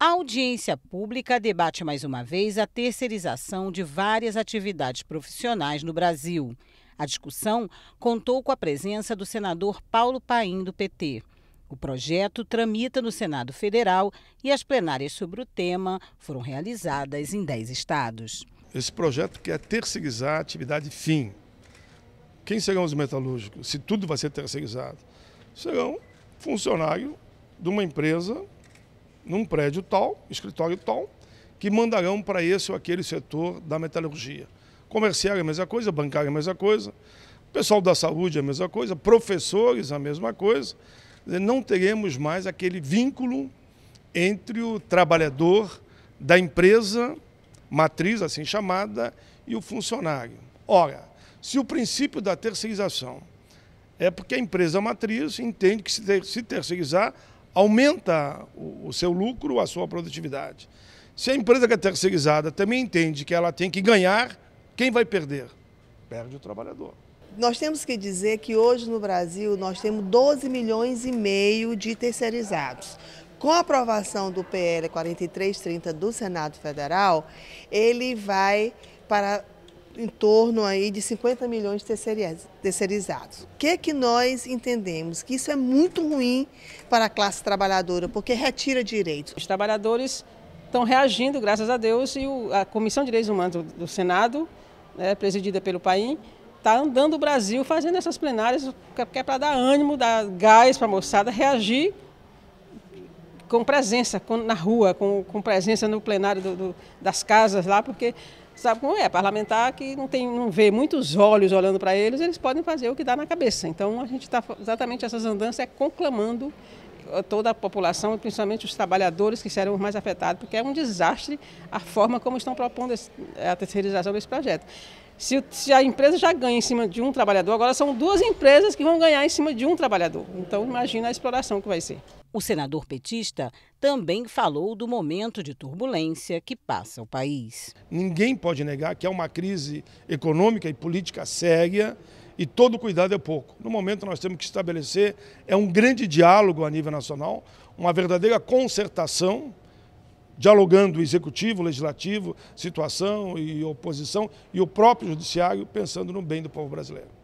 A audiência pública debate mais uma vez a terceirização de várias atividades profissionais no Brasil. A discussão contou com a presença do senador Paulo Paim, do PT. O projeto tramita no Senado Federal e as plenárias sobre o tema foram realizadas em 10 estados. Esse projeto quer terceirizar a atividade fim. Quem serão os metalúrgicos, se tudo vai ser terceirizado? Serão funcionários de uma empresa num prédio tal, escritório tal, que mandarão para esse ou aquele setor da metalurgia. Comercial é a mesma coisa, bancário é a mesma coisa, pessoal da saúde é a mesma coisa, professores é a mesma coisa. Não teremos mais aquele vínculo entre o trabalhador da empresa matriz, assim chamada, e o funcionário. Ora, se o princípio da terceirização é porque a empresa matriz entende que se terceirizar aumenta o, seu lucro, a sua produtividade. Se a empresa que é terceirizada também entende que ela tem que ganhar, quem vai perder? Perde o trabalhador. Nós temos que dizer que hoje no Brasil nós temos 12 milhões e meio de terceirizados. Com a aprovação do PL 4330 do Senado Federal, ele vai para em torno aí de 50 milhões de terceirizados. O que, é que nós entendemos? Que isso é muito ruim para a classe trabalhadora, porque retira direitos. Os trabalhadores estão reagindo, graças a Deus, e a Comissão de Direitos Humanos do Senado, né, presidida pelo PAIM, está andando o Brasil fazendo essas plenárias, que é, é para dar ânimo, dar gás para a moçada reagir com presença com, na rua, com, com, presença no plenário do, do, das casas lá, porque sabe como é, parlamentar que não, tem, não vê muitos olhos olhando para eles, eles podem fazer o que dá na cabeça. Então a gente está exatamente essas andanças é conclamando toda a população, principalmente os trabalhadores que serão os mais afetados, porque é um desastre a forma como estão propondo a terceirização desse projeto. Se, se, a empresa já ganha em cima de um trabalhador, agora são duas empresas que vão ganhar em cima de um trabalhador. Então, imagina a exploração que vai ser. O senador petista também falou do momento de turbulência que passa o país. Ninguém pode negar que é uma crise econômica e política séria e todo cuidado é pouco. No momento, nós temos que estabelecer é um grande diálogo a nível nacional, uma verdadeira concertação, dialogando o executivo, o legislativo, situação e oposição e o próprio judiciário, pensando no bem do povo brasileiro.